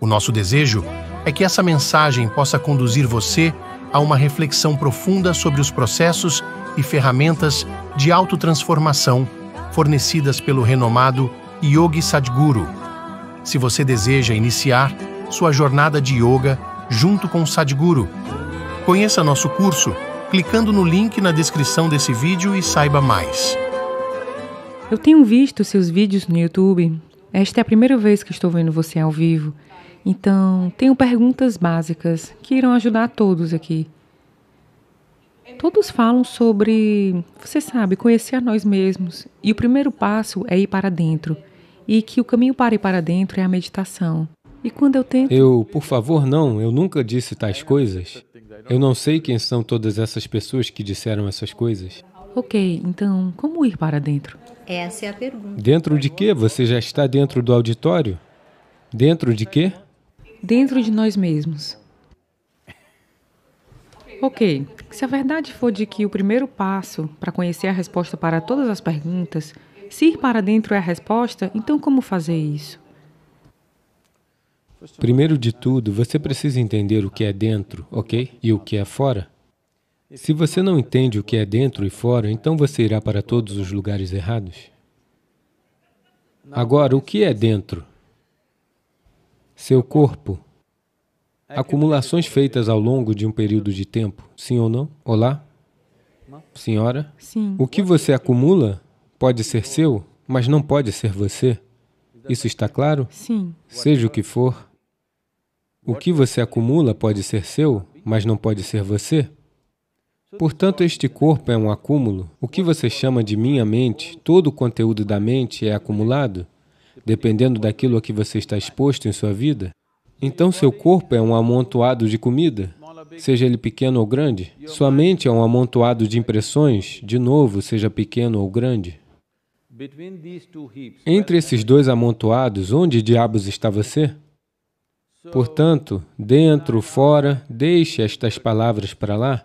O nosso desejo é que essa mensagem possa conduzir você a uma reflexão profunda sobre os processos e ferramentas de autotransformação fornecidas pelo renomado Yogi Sadhguru. Se você deseja iniciar sua jornada de yoga junto com o Sadhguru, conheça nosso curso clicando no link na descrição desse vídeo e saiba mais. Eu tenho visto seus vídeos no YouTube. Esta é a primeira vez que estou vendo você ao vivo então, tenho perguntas básicas que irão ajudar todos aqui. Todos falam sobre, você sabe, conhecer a nós mesmos. E o primeiro passo é ir para dentro. E que o caminho para ir para dentro é a meditação. E quando eu tento. Eu, por favor, não, eu nunca disse tais coisas. Eu não sei quem são todas essas pessoas que disseram essas coisas. Ok, então, como ir para dentro? Essa é a pergunta. Dentro de quê? Você já está dentro do auditório? Dentro de quê? dentro de nós mesmos. Ok, se a verdade for de que o primeiro passo para conhecer a resposta para todas as perguntas, se ir para dentro é a resposta, então como fazer isso? Primeiro de tudo, você precisa entender o que é dentro, ok? E o que é fora. Se você não entende o que é dentro e fora, então você irá para todos os lugares errados. Agora, o que é dentro? seu corpo, acumulações feitas ao longo de um período de tempo, sim ou não? Olá? Senhora? Sim. O que você acumula pode ser seu, mas não pode ser você. Isso está claro? Sim. Seja o que for, o que você acumula pode ser seu, mas não pode ser você. Portanto, este corpo é um acúmulo. O que você chama de minha mente, todo o conteúdo da mente é acumulado dependendo daquilo a que você está exposto em sua vida. Então, seu corpo é um amontoado de comida, seja ele pequeno ou grande. Sua mente é um amontoado de impressões, de novo, seja pequeno ou grande. Entre esses dois amontoados, onde diabos está você? Portanto, dentro, fora, deixe estas palavras para lá.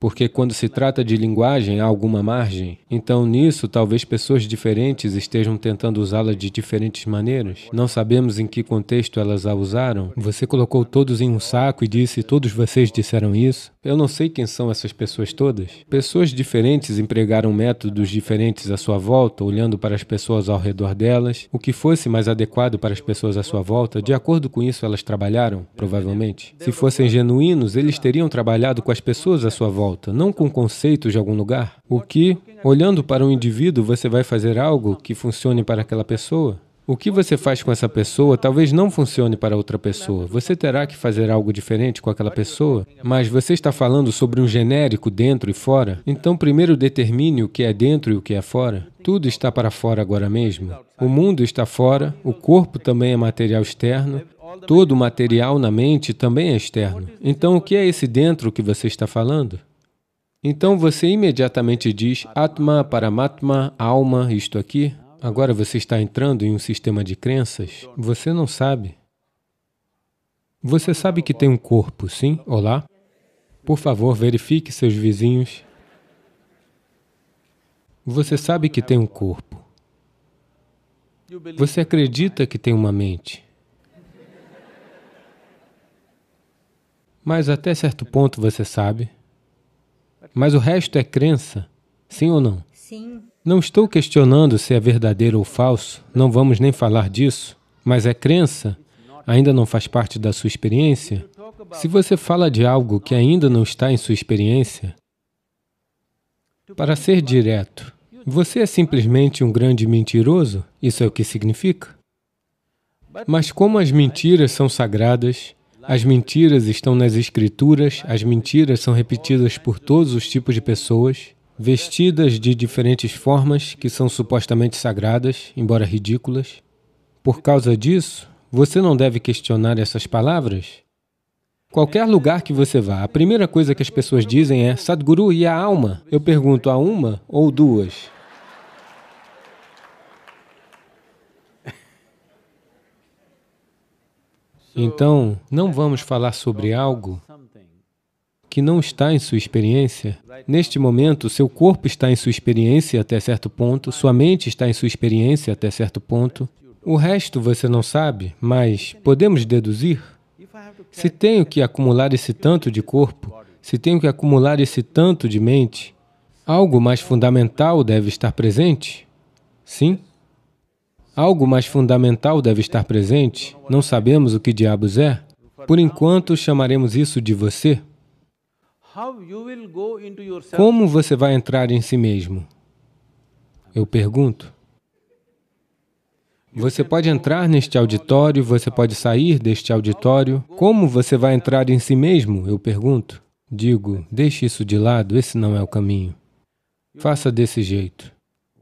Porque quando se trata de linguagem, há alguma margem. Então, nisso, talvez pessoas diferentes estejam tentando usá-la de diferentes maneiras. Não sabemos em que contexto elas a usaram. Você colocou todos em um saco e disse, todos vocês disseram isso. Eu não sei quem são essas pessoas todas. Pessoas diferentes empregaram métodos diferentes à sua volta, olhando para as pessoas ao redor delas. O que fosse mais adequado para as pessoas à sua volta, de acordo com isso elas trabalharam, provavelmente. Se fossem genuínos, eles teriam trabalhado com as pessoas à sua volta não com conceitos de algum lugar. O que, olhando para um indivíduo, você vai fazer algo que funcione para aquela pessoa? O que você faz com essa pessoa talvez não funcione para outra pessoa. Você terá que fazer algo diferente com aquela pessoa, mas você está falando sobre um genérico dentro e fora. Então, primeiro determine o que é dentro e o que é fora. Tudo está para fora agora mesmo. O mundo está fora, o corpo também é material externo, todo o material na mente também é externo. Então, o que é esse dentro que você está falando? Então você imediatamente diz Atma, Paramatma, alma, isto aqui. Agora você está entrando em um sistema de crenças. Você não sabe. Você sabe que tem um corpo, sim? Olá? Por favor, verifique seus vizinhos. Você sabe que tem um corpo. Você acredita que tem uma mente. Mas até certo ponto você sabe. Mas o resto é crença, sim ou não? Sim. Não estou questionando se é verdadeiro ou falso, não vamos nem falar disso, mas é crença, ainda não faz parte da sua experiência. Se você fala de algo que ainda não está em sua experiência, para ser direto, você é simplesmente um grande mentiroso? Isso é o que significa? Mas como as mentiras são sagradas, as mentiras estão nas escrituras, as mentiras são repetidas por todos os tipos de pessoas, vestidas de diferentes formas que são supostamente sagradas, embora ridículas. Por causa disso, você não deve questionar essas palavras. Qualquer lugar que você vá, a primeira coisa que as pessoas dizem é Sadhguru e a alma. Eu pergunto a uma ou duas. Então, não vamos falar sobre algo que não está em sua experiência. Neste momento, seu corpo está em sua experiência até certo ponto, sua mente está em sua experiência até certo ponto. O resto você não sabe, mas podemos deduzir. Se tenho que acumular esse tanto de corpo, se tenho que acumular esse tanto de mente, algo mais fundamental deve estar presente? Sim? Algo mais fundamental deve estar presente. Não sabemos o que diabos é. Por enquanto, chamaremos isso de você. Como você vai entrar em si mesmo? Eu pergunto. Você pode entrar neste auditório, você pode sair deste auditório. Como você vai entrar em si mesmo? Eu pergunto. Digo, deixe isso de lado, esse não é o caminho. Faça desse jeito.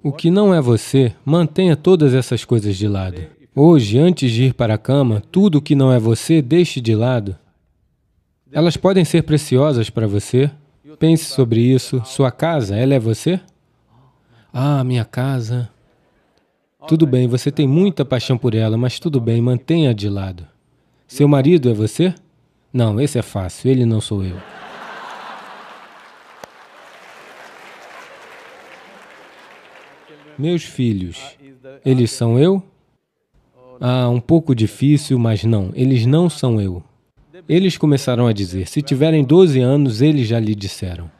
O que não é você, mantenha todas essas coisas de lado. Hoje, antes de ir para a cama, tudo o que não é você, deixe de lado. Elas podem ser preciosas para você. Pense sobre isso. Sua casa, ela é você? Ah, minha casa. Tudo bem, você tem muita paixão por ela, mas tudo bem, mantenha de lado. Seu marido é você? Não, esse é fácil, ele não sou eu. meus filhos, eles são eu? Ah, um pouco difícil, mas não, eles não são eu. Eles começaram a dizer, se tiverem 12 anos, eles já lhe disseram.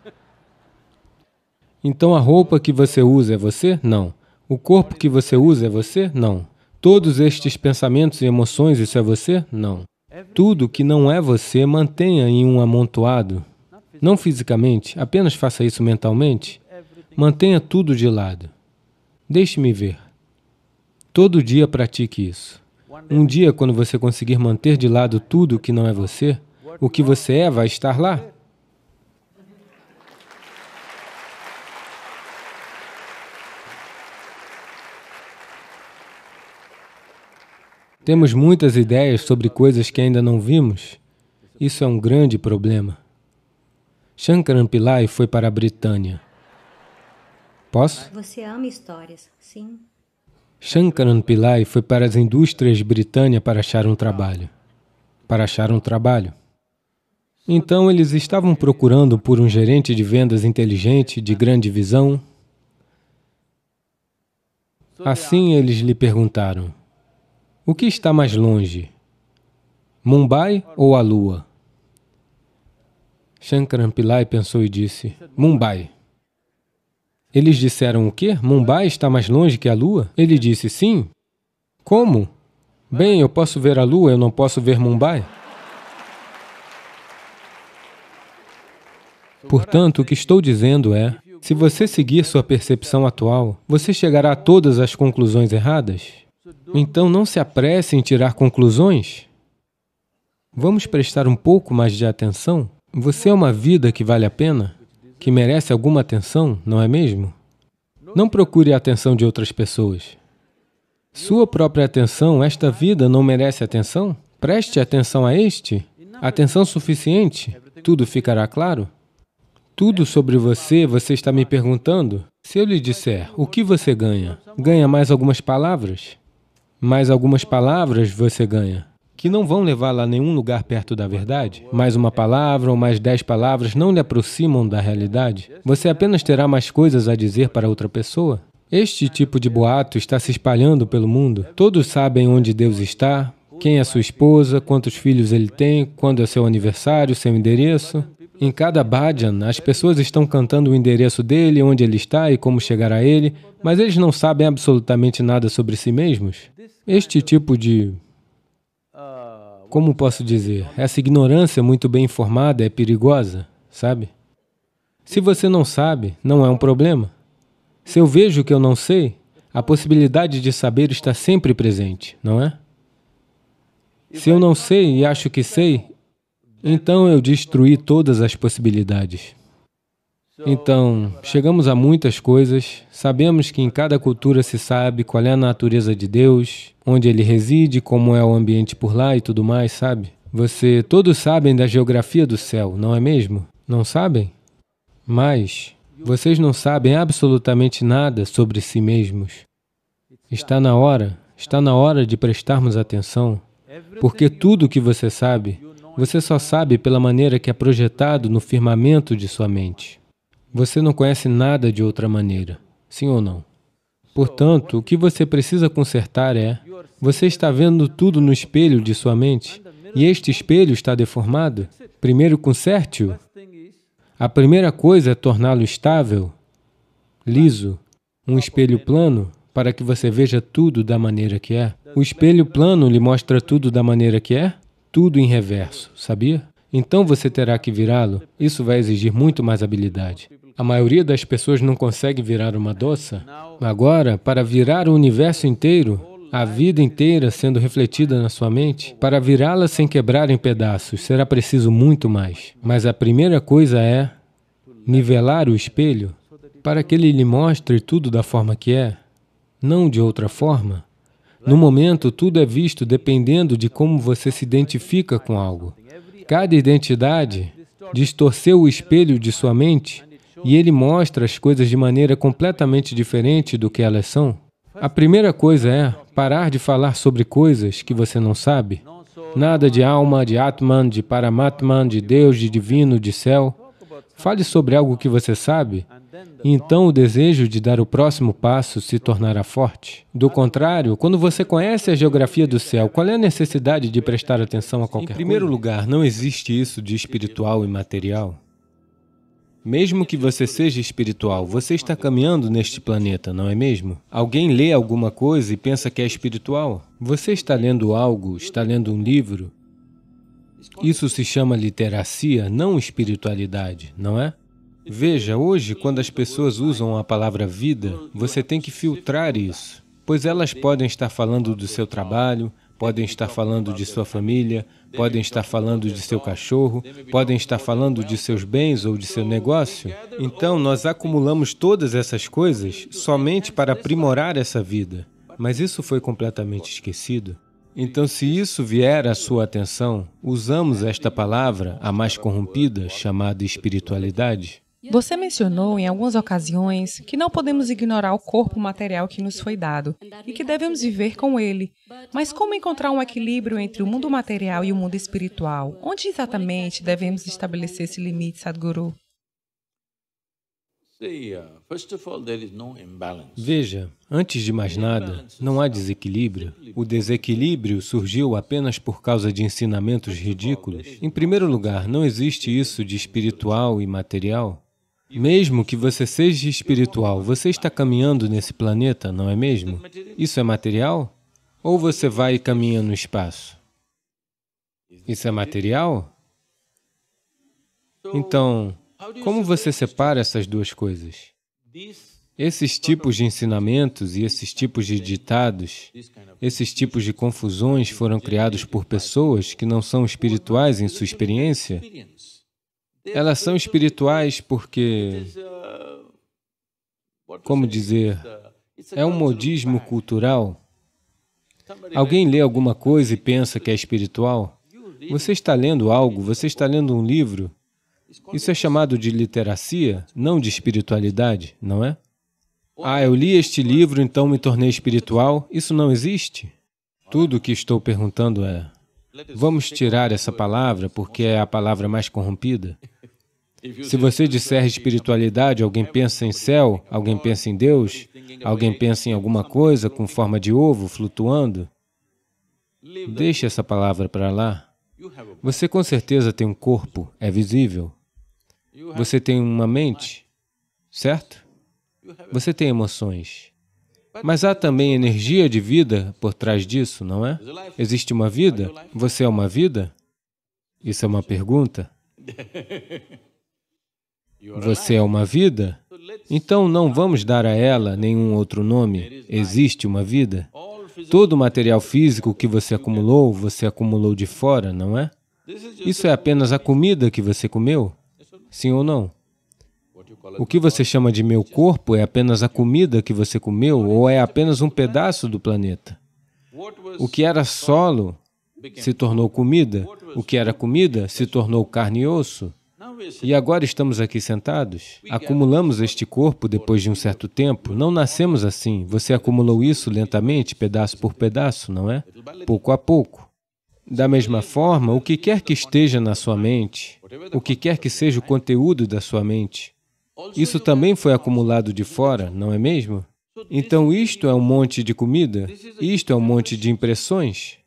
Então a roupa que você usa é você? Não. O corpo que você usa é você? Não. Todos estes pensamentos e emoções, isso é você? Não. Tudo que não é você, mantenha em um amontoado. Não fisicamente, apenas faça isso mentalmente. Mantenha tudo de lado. Deixe-me ver. Todo dia pratique isso. Um dia, quando você conseguir manter de lado tudo que não é você, o que você é vai estar lá. Temos muitas ideias sobre coisas que ainda não vimos. Isso é um grande problema. Shankaran Pillai foi para a Britânia. Posso? Você ama histórias, sim. Shankaran Pillai foi para as indústrias britânicas para achar um trabalho. Para achar um trabalho. Então, eles estavam procurando por um gerente de vendas inteligente, de grande visão. Assim, eles lhe perguntaram, o que está mais longe, Mumbai ou a Lua? Shankaran Pillai pensou e disse, Mumbai. Eles disseram o quê? Mumbai está mais longe que a Lua? Ele disse, sim. Como? Bem, eu posso ver a Lua, eu não posso ver Mumbai. Portanto, o que estou dizendo é, se você seguir sua percepção atual, você chegará a todas as conclusões erradas. Então, não se apresse em tirar conclusões. Vamos prestar um pouco mais de atenção? Você é uma vida que vale a pena? que merece alguma atenção, não é mesmo? Não procure a atenção de outras pessoas. Sua própria atenção, esta vida, não merece atenção? Preste atenção a este. Atenção suficiente, tudo ficará claro. Tudo sobre você, você está me perguntando. Se eu lhe disser, o que você ganha? Ganha mais algumas palavras? Mais algumas palavras você ganha que não vão levá-la a nenhum lugar perto da verdade, mais uma palavra ou mais dez palavras não lhe aproximam da realidade, você apenas terá mais coisas a dizer para outra pessoa. Este tipo de boato está se espalhando pelo mundo. Todos sabem onde Deus está, quem é sua esposa, quantos filhos ele tem, quando é seu aniversário, seu endereço. Em cada bhajan, as pessoas estão cantando o endereço dele, onde ele está e como chegar a ele, mas eles não sabem absolutamente nada sobre si mesmos. Este tipo de como posso dizer? Essa ignorância muito bem informada é perigosa, sabe? Se você não sabe, não é um problema. Se eu vejo que eu não sei, a possibilidade de saber está sempre presente, não é? Se eu não sei e acho que sei, então eu destruí todas as possibilidades. Então, chegamos a muitas coisas, sabemos que em cada cultura se sabe qual é a natureza de Deus, onde ele reside, como é o ambiente por lá e tudo mais, sabe? Você, todos sabem da geografia do céu, não é mesmo? Não sabem? Mas, vocês não sabem absolutamente nada sobre si mesmos. Está na hora, está na hora de prestarmos atenção, porque tudo o que você sabe, você só sabe pela maneira que é projetado no firmamento de sua mente. Você não conhece nada de outra maneira, sim ou não? Portanto, o que você precisa consertar é, você está vendo tudo no espelho de sua mente, e este espelho está deformado? Primeiro, conserte-o. A primeira coisa é torná-lo estável, liso, um espelho plano, para que você veja tudo da maneira que é. O espelho plano lhe mostra tudo da maneira que é, tudo em reverso, sabia? Então você terá que virá-lo. Isso vai exigir muito mais habilidade. A maioria das pessoas não consegue virar uma doça. Agora, para virar o universo inteiro, a vida inteira sendo refletida na sua mente, para virá-la sem quebrar em pedaços, será preciso muito mais. Mas a primeira coisa é nivelar o espelho para que ele lhe mostre tudo da forma que é, não de outra forma. No momento, tudo é visto dependendo de como você se identifica com algo. Cada identidade distorceu o espelho de sua mente e ele mostra as coisas de maneira completamente diferente do que elas são. A primeira coisa é parar de falar sobre coisas que você não sabe. Nada de alma, de Atman, de Paramatman, de Deus, de divino, de céu. Fale sobre algo que você sabe, e então o desejo de dar o próximo passo se tornará forte. Do contrário, quando você conhece a geografia do céu, qual é a necessidade de prestar atenção a qualquer coisa? Em primeiro lugar, não existe isso de espiritual e material. Mesmo que você seja espiritual, você está caminhando neste planeta, não é mesmo? Alguém lê alguma coisa e pensa que é espiritual? Você está lendo algo, está lendo um livro? Isso se chama literacia, não espiritualidade, não é? Veja, hoje, quando as pessoas usam a palavra vida, você tem que filtrar isso, pois elas podem estar falando do seu trabalho, podem estar falando de sua família, podem estar falando de seu cachorro, podem estar falando de seus bens ou de seu negócio. Então, nós acumulamos todas essas coisas somente para aprimorar essa vida. Mas isso foi completamente esquecido. Então, se isso vier à sua atenção, usamos esta palavra, a mais corrompida, chamada espiritualidade. Você mencionou em algumas ocasiões que não podemos ignorar o corpo material que nos foi dado e que devemos viver com ele. Mas como encontrar um equilíbrio entre o mundo material e o mundo espiritual? Onde exatamente devemos estabelecer esse limite, Sadhguru? Veja, antes de mais nada, não há desequilíbrio. O desequilíbrio surgiu apenas por causa de ensinamentos ridículos. Em primeiro lugar, não existe isso de espiritual e material. Mesmo que você seja espiritual, você está caminhando nesse planeta, não é mesmo? Isso é material? Ou você vai e caminha no espaço? Isso é material? Então, como você separa essas duas coisas? Esses tipos de ensinamentos e esses tipos de ditados, esses tipos de confusões foram criados por pessoas que não são espirituais em sua experiência elas são espirituais porque, como dizer, é um modismo cultural. Alguém lê alguma coisa e pensa que é espiritual? Você está lendo algo, você está lendo um livro. Isso é chamado de literacia, não de espiritualidade, não é? Ah, eu li este livro, então me tornei espiritual. Isso não existe. Tudo o que estou perguntando é: vamos tirar essa palavra porque é a palavra mais corrompida? Se você disser espiritualidade, alguém pensa em céu, alguém pensa em Deus, alguém pensa em alguma coisa com forma de ovo flutuando. Deixe essa palavra para lá. Você com certeza tem um corpo, é visível. Você tem uma mente, certo? Você tem emoções. Mas há também energia de vida por trás disso, não é? Existe uma vida? Você é uma vida? Isso é uma pergunta. Você é uma vida? Então não vamos dar a ela nenhum outro nome. Existe uma vida. Todo o material físico que você acumulou, você acumulou de fora, não é? Isso é apenas a comida que você comeu? Sim ou não? O que você chama de meu corpo é apenas a comida que você comeu ou é apenas um pedaço do planeta? O que era solo se tornou comida, o que era comida se tornou carne e osso. E agora estamos aqui sentados. Acumulamos este corpo depois de um certo tempo. Não nascemos assim. Você acumulou isso lentamente, pedaço por pedaço, não é? Pouco a pouco. Da mesma forma, o que quer que esteja na sua mente, o que quer que seja o conteúdo da sua mente, isso também foi uh, acumulado de fora, não é mesmo? Então, isto é um monte de comida, isto é um monte de impressões.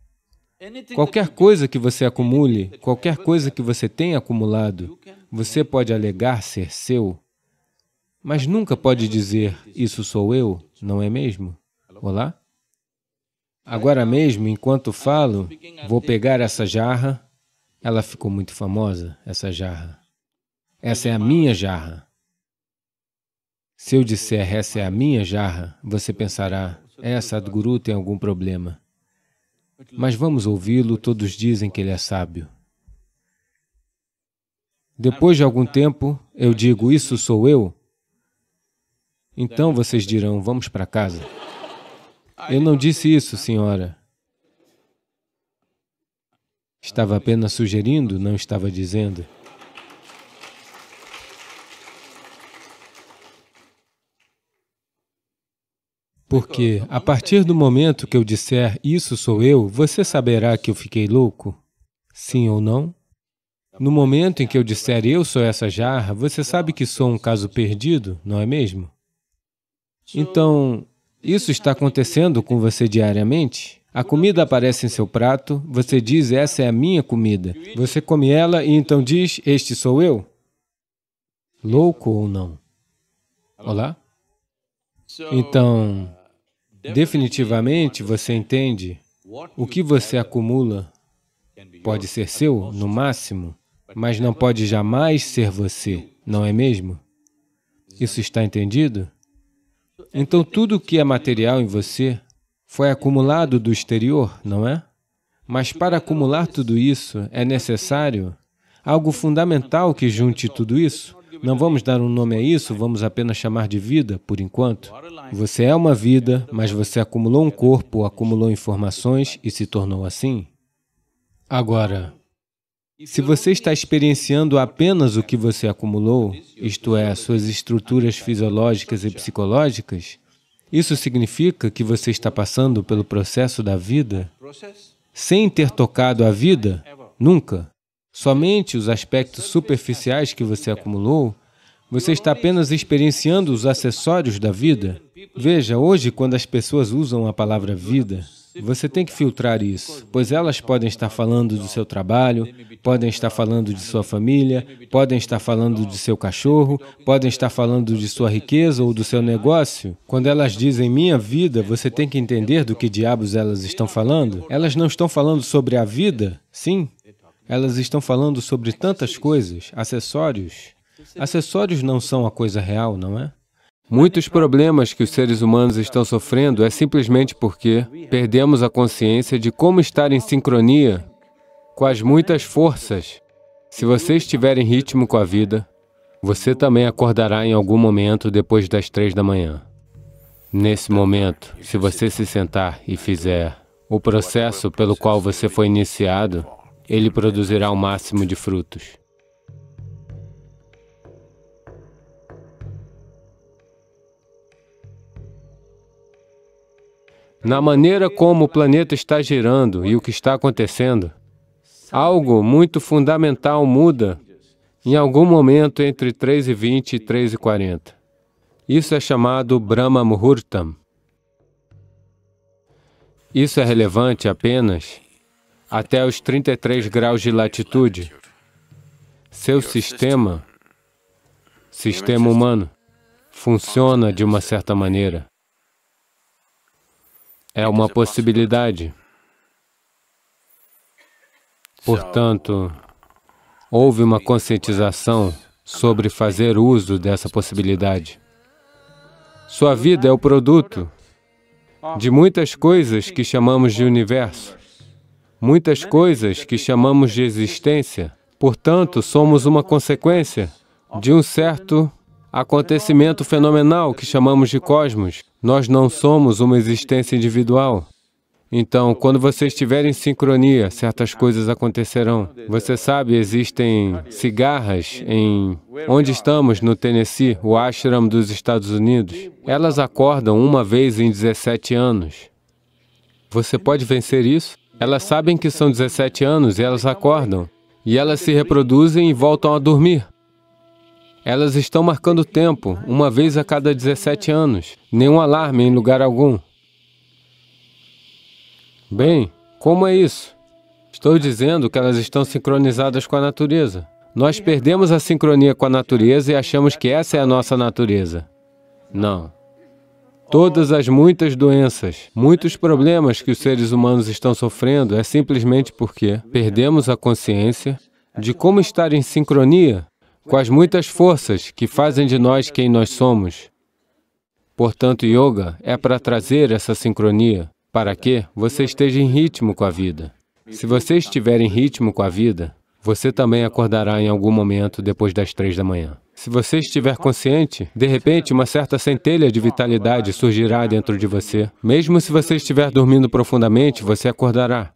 Qualquer coisa que você acumule, qualquer coisa que você tenha acumulado, você pode alegar ser seu, mas nunca pode dizer, isso sou eu, não é mesmo? Olá? Agora mesmo, enquanto falo, vou pegar essa jarra. Ela ficou muito famosa, essa jarra. Essa é a minha jarra. Se eu disser essa é a minha jarra, você pensará, é essa Sadhguru tem algum problema. Mas vamos ouvi-lo, todos dizem que ele é sábio. Depois de algum tempo, eu digo: Isso sou eu. Então vocês dirão: Vamos para casa. Eu não disse isso, senhora. Estava apenas sugerindo, não estava dizendo. Porque a partir do momento que eu disser isso sou eu, você saberá que eu fiquei louco? Sim ou não? No momento em que eu disser eu sou essa jarra, você sabe que sou um caso perdido, não é mesmo? Então, isso está acontecendo com você diariamente? A comida aparece em seu prato, você diz, essa é a minha comida. Você come ela e então diz, este sou eu? Louco ou não? Olá? Então, definitivamente você entende o que você acumula pode ser seu, no máximo, mas não pode jamais ser você, não é mesmo? Isso está entendido? Então, tudo o que é material em você foi acumulado do exterior, não é? Mas para acumular tudo isso, é necessário algo fundamental que junte tudo isso. Não vamos dar um nome a isso, vamos apenas chamar de vida, por enquanto. Você é uma vida, mas você acumulou um corpo, acumulou informações e se tornou assim. Agora, se você está experienciando apenas o que você acumulou, isto é, suas estruturas fisiológicas e psicológicas, isso significa que você está passando pelo processo da vida sem ter tocado a vida, nunca. Somente os aspectos superficiais que você acumulou, você está apenas experienciando os acessórios da vida. Veja, hoje, quando as pessoas usam a palavra vida, você tem que filtrar isso, pois elas podem estar falando do seu trabalho, podem estar falando de sua família, podem estar falando de seu cachorro, podem estar falando de sua riqueza ou do seu negócio. Quando elas dizem minha vida, você tem que entender do que diabos elas estão falando. Elas não estão falando sobre a vida, sim. Elas estão falando sobre tantas coisas, acessórios. Acessórios não são a coisa real, não é? Muitos problemas que os seres humanos estão sofrendo é simplesmente porque perdemos a consciência de como estar em sincronia com as muitas forças. Se você estiver em ritmo com a vida, você também acordará em algum momento depois das três da manhã. Nesse momento, se você se sentar e fizer o processo pelo qual você foi iniciado, ele produzirá o máximo de frutos. na maneira como o planeta está girando e o que está acontecendo. Algo muito fundamental muda em algum momento entre 3 e 20 e 3 e 40. Isso é chamado Brahma Muhurtam. Isso é relevante apenas até os 33 graus de latitude. Seu sistema, sistema humano, funciona de uma certa maneira é uma possibilidade. Portanto, houve uma conscientização sobre fazer uso dessa possibilidade. Sua vida é o produto de muitas coisas que chamamos de universo, muitas é coisas que chamamos de existência. Portanto, somos uma consequência de um certo acontecimento fenomenal que chamamos de cosmos. Nós não somos uma existência individual. Então, quando você estiver em sincronia, certas coisas acontecerão. Você sabe, existem cigarras em onde estamos, no Tennessee, o ashram dos Estados Unidos. Elas acordam uma vez em 17 anos. Você pode vencer isso? Elas sabem que são 17 anos e elas acordam. E elas se reproduzem e voltam a dormir. Elas estão marcando tempo, uma vez a cada 17 anos. Nenhum alarme em lugar algum. Bem, como é isso? Estou dizendo que elas estão sincronizadas com a natureza. Nós perdemos a sincronia com a natureza e achamos que essa é a nossa natureza. Não. Todas as muitas doenças, muitos problemas que os seres humanos estão sofrendo é simplesmente porque perdemos a consciência de como estar em sincronia com as muitas forças que fazem de nós quem nós somos. Portanto, yoga é para trazer essa sincronia, para que você esteja em ritmo com a vida. Se você estiver em ritmo com a vida, você também acordará em algum momento depois das três da manhã. Se você estiver consciente, de repente uma certa centelha de vitalidade surgirá dentro de você. Mesmo se você estiver dormindo profundamente, você acordará.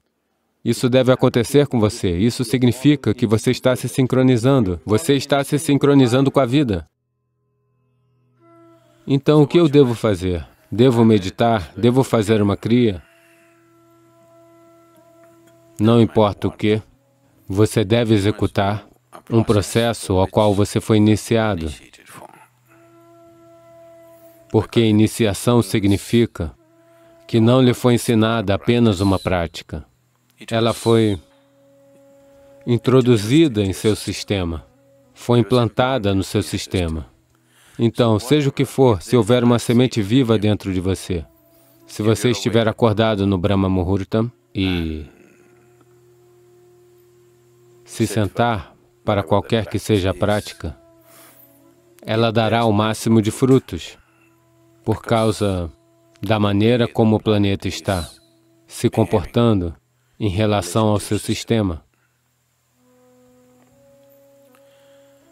Isso deve acontecer com você. Isso significa que você está se sincronizando. Você está se sincronizando com a vida. Então, o que eu devo fazer? Devo meditar? Devo fazer uma cria? Não importa o que, você deve executar um processo ao qual você foi iniciado. Porque iniciação significa que não lhe foi ensinada apenas uma prática ela foi introduzida em seu sistema, foi implantada no seu sistema. Então, seja o que for, se houver uma semente viva dentro de você, se você estiver acordado no Brahma Muhurtam e se sentar para qualquer que seja a prática, ela dará o máximo de frutos por causa da maneira como o planeta está se comportando em relação ao seu sistema.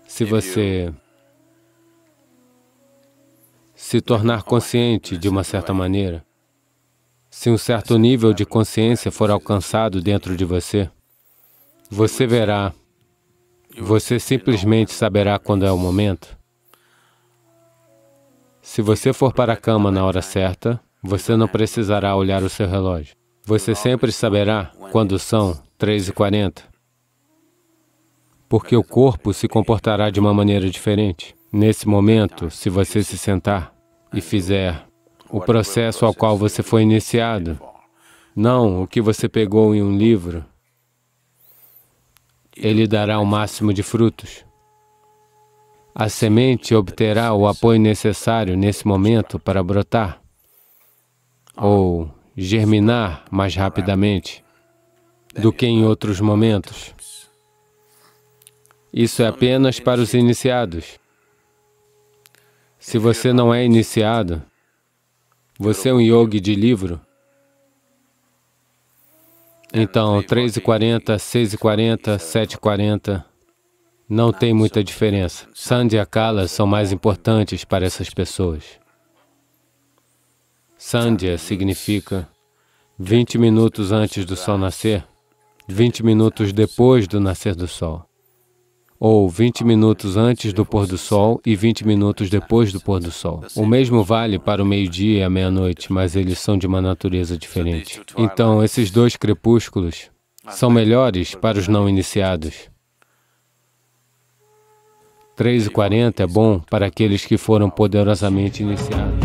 Se você se tornar consciente de uma certa maneira, se um certo nível de consciência for alcançado dentro de você, você verá, você simplesmente saberá quando é o momento. Se você for para a cama na hora certa, você não precisará olhar o seu relógio. Você sempre saberá quando são 3 e 40, porque o corpo se comportará de uma maneira diferente. Nesse momento, se você se sentar e fizer o processo ao qual você foi iniciado, não o que você pegou em um livro, ele dará o máximo de frutos. A semente obterá o apoio necessário nesse momento para brotar, ou germinar mais rapidamente do que em outros momentos. Isso é apenas para os iniciados. Se você não é iniciado, você é um yogi de livro, então 3h40, 6h40, 7h40, não tem muita diferença. Sandhya Kala são mais importantes para essas pessoas. Sandhya significa 20 minutos antes do sol nascer, 20 minutos depois do nascer do sol, ou 20 minutos antes do pôr do sol e 20 minutos depois do pôr do sol. O mesmo vale para o meio-dia e a meia-noite, mas eles são de uma natureza diferente. Então, esses dois crepúsculos são melhores para os não iniciados. 3 e 40 é bom para aqueles que foram poderosamente iniciados.